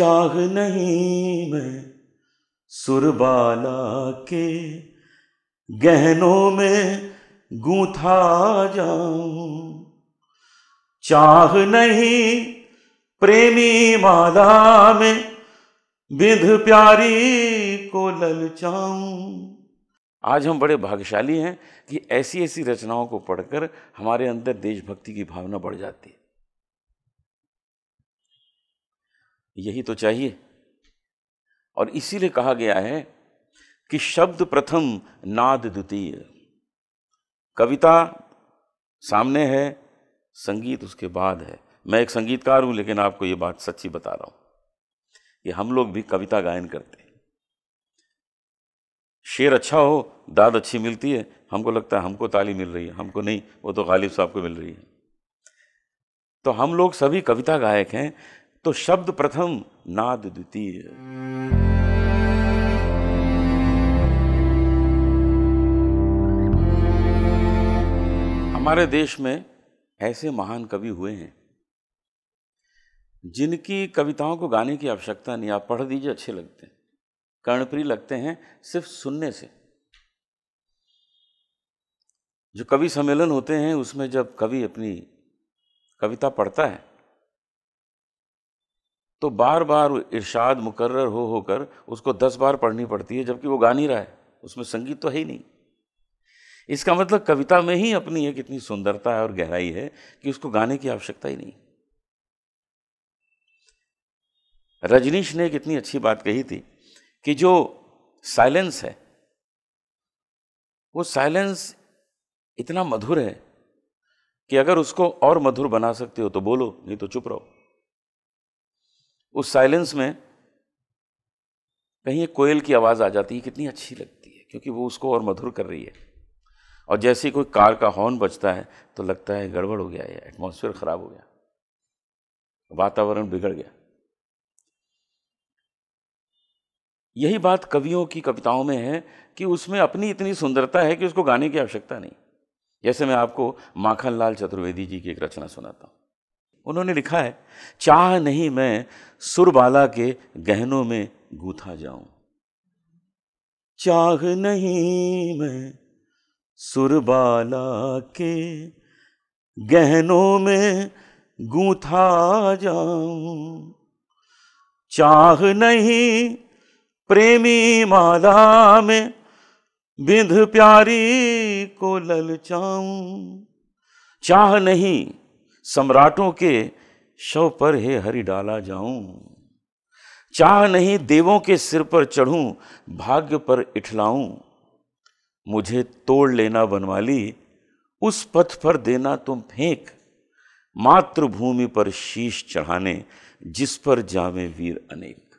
चाह नहीं मैं सुरबाला के गहनों में गूंथा जाऊं चाह नहीं प्रेमी माला में विध प्यारी को ललचाऊं आज हम बड़े भाग्यशाली हैं कि ऐसी ऐसी रचनाओं को पढ़कर हमारे अंदर देशभक्ति की भावना बढ़ जाती है यही तो चाहिए और इसीलिए कहा गया है कि शब्द प्रथम नाद द्वितीय कविता सामने है संगीत उसके बाद है मैं एक संगीतकार हूं लेकिन आपको ये बात सच्ची बता रहा हूं कि हम लोग भी कविता गायन करते हैं शेर अच्छा हो दाद अच्छी मिलती है हमको लगता है हमको ताली मिल रही है हमको नहीं वो तो गालिब साहब को मिल रही है तो हम लोग सभी कविता गायक हैं तो शब्द प्रथम नाद द्वितीय हमारे देश में ऐसे महान कवि हुए हैं जिनकी कविताओं को गाने की आवश्यकता नहीं आप पढ़ दीजिए अच्छे लगते हैं कर्णप्रिय लगते हैं सिर्फ सुनने से जो कवि सम्मेलन होते हैं उसमें जब कवि अपनी कविता पढ़ता है तो बार बार इर्शाद मुकर्र हो होकर उसको दस बार पढ़नी पड़ती है जबकि वो गा नहीं रहा है उसमें संगीत तो है ही नहीं इसका मतलब कविता में ही अपनी एक इतनी सुंदरता है और गहराई है कि उसको गाने की आवश्यकता ही नहीं रजनीश ने एक इतनी अच्छी बात कही थी कि जो साइलेंस है वो साइलेंस इतना मधुर है कि अगर उसको और मधुर बना सकते हो तो बोलो नहीं तो चुप रहो उस साइलेंस में कहीं एक कोयल की आवाज़ आ जाती है कितनी अच्छी लगती है क्योंकि वो उसको और मधुर कर रही है और जैसे ही कोई कार का हॉर्न बजता है तो लगता है गड़बड़ हो गया है एटमोसफियर ख़राब हो गया वातावरण बिगड़ गया यही बात कवियों की कविताओं में है कि उसमें अपनी इतनी सुंदरता है कि उसको गाने की आवश्यकता नहीं जैसे मैं आपको माखन लाल चतुर्वेदी जी की एक रचना सुनाता हूँ उन्होंने लिखा है चाह नहीं मैं सुरबाला के गहनों में गूथा जाऊं चाह नहीं मैं सुरबाला के गहनों में गूथा जाऊं चाह नहीं प्रेमी माला में बिंध प्यारी को ललचाऊं चाह नहीं सम्राटों के शव पर हे हरि डाला जाऊं चाह नहीं देवों के सिर पर चढ़ूं भाग्य पर इठलाऊं मुझे तोड़ लेना बनवाली उस पथ पर देना तुम फेंक मातृभूमि पर शीश चढ़ाने जिस पर जावे वीर अनेक